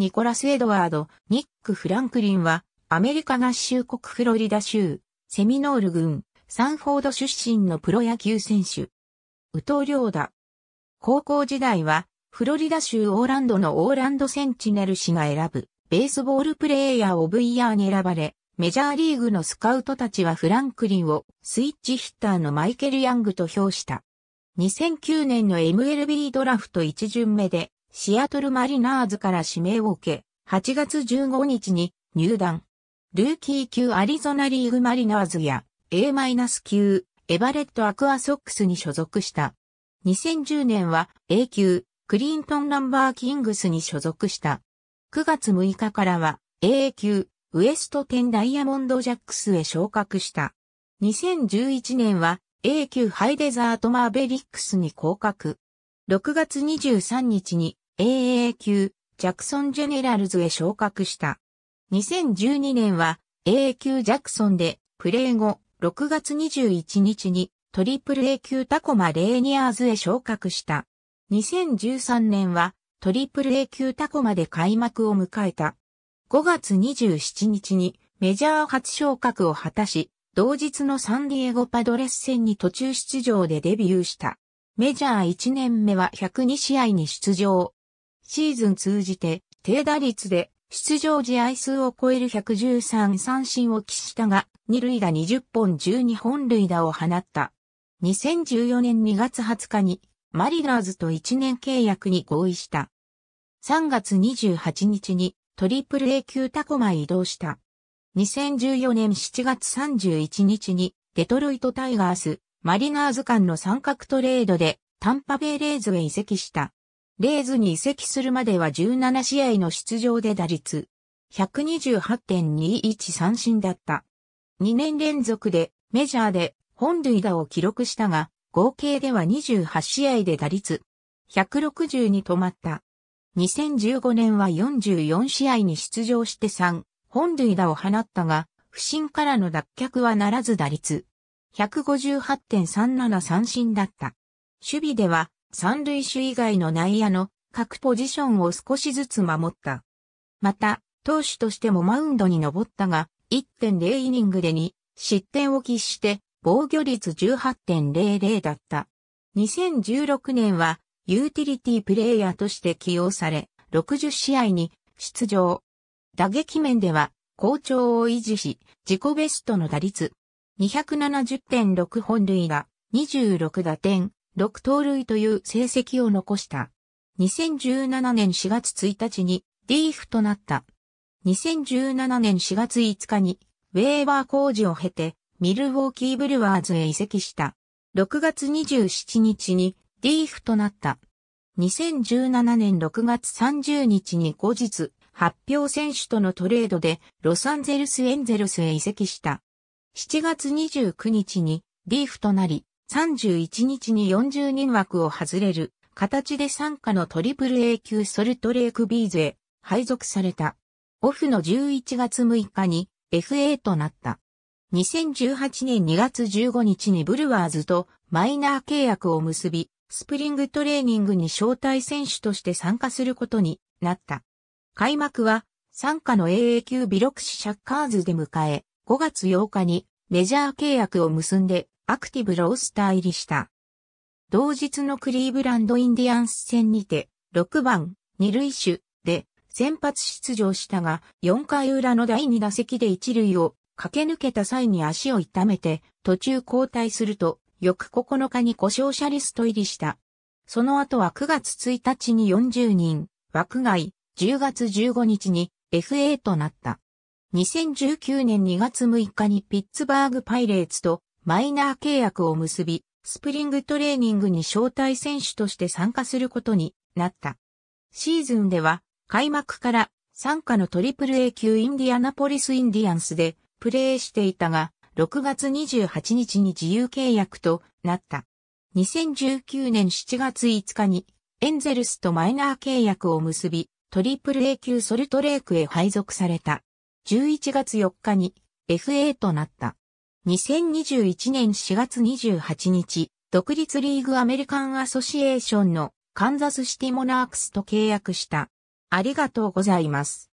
ニコラス・エドワード、ニック・フランクリンは、アメリカ合衆国フロリダ州、セミノール郡、サンフォード出身のプロ野球選手。宇藤良だ。高校時代は、フロリダ州オーランドのオーランドセンチネル氏が選ぶ、ベースボールプレイヤーを VR に選ばれ、メジャーリーグのスカウトたちはフランクリンをスイッチヒッターのマイケル・ヤングと評した。2009年の MLB ドラフト1巡目でシアトルマリナーズから指名を受け、8月15日に入団。ルーキー級アリゾナリーグマリナーズや A- 級エバレットアクアソックスに所属した。2010年は A 級クリントンナンバーキングスに所属した。9月6日からは AA 級ウエストテンダイヤモンドジャックスへ昇格した。2011年は A 級ハイデザートマーベリックスに降格。6月23日に a a 級ジャクソンジェネラルズへ昇格した。2012年は AA 級ジャクソンでプレー後6月21日にトリプル A 級タコマレーニアーズへ昇格した。2013年はトリプル A 級タコマで開幕を迎えた。5月27日にメジャー初昇格を果たし、同日のサンディエゴパドレス戦に途中出場でデビューした。メジャー1年目は102試合に出場。シーズン通じて低打率で出場試合数を超える113三振を喫したが、二塁打20本12本塁打を放った。2014年2月20日にマリナーズと1年契約に合意した。3月28日にトリプル A 級タコマへ移動した。2014年7月31日にデトロイトタイガース、マリナーズ間の三角トレードでタンパベイレーズへ移籍した。レーズに移籍するまでは17試合の出場で打率128.21三振だった。2年連続でメジャーで本塁打を記録したが、合計では28試合で打率160に止まった。2015年は44試合に出場して3本塁打を放ったが、不振からの脱却はならず打率158.373三振だった。守備では三塁手以外の内野の各ポジションを少しずつ守った。また、投手としてもマウンドに登ったが、1.0イニングで2失点を喫して防御率18.00だった。2016年はユーティリティプレイヤーとして起用され、60試合に出場。打撃面では好調を維持し、自己ベストの打率270.6本塁打、26打点、6盗塁という成績を残した。2017年4月1日にリーフとなった。2017年4月5日にウェーバー工事を経てミルウォーキーブルワーズへ移籍した。6月27日にリーフとなった。2017年6月30日に後日発表選手とのトレードでロサンゼルスエンゼルスへ移籍した。7月29日にリーフとなり、31日に40人枠を外れる形で参加の AAA 級ソルトレークビーズへ配属された。オフの11月6日に FA となった。2018年2月15日にブルワーズとマイナー契約を結び、スプリングトレーニングに招待選手として参加することになった。開幕は参加の AA 級ビロクシシャッカーズで迎え、5月8日にメジャー契約を結んでアクティブロースター入りした。同日のクリーブランドインディアンス戦にて、6番、二塁手で先発出場したが、4回裏の第2打席で一塁を駆け抜けた際に足を痛めて、途中交代すると、翌9日に故障者リスト入りした。その後は9月1日に40人、枠外、10月15日に FA となった。2019年2月6日にピッツバーグパイレーツとマイナー契約を結び、スプリングトレーニングに招待選手として参加することになった。シーズンでは開幕から参加のトリプル A 級インディアナポリスインディアンスでプレーしていたが、6月28日に自由契約となった。2019年7月5日にエンゼルスとマイナー契約を結び、トリプル A 級ソルトレークへ配属された。11月4日に FA となった。2021年4月28日、独立リーグアメリカンアソシエーションのカンザスシティモナークスと契約した。ありがとうございます。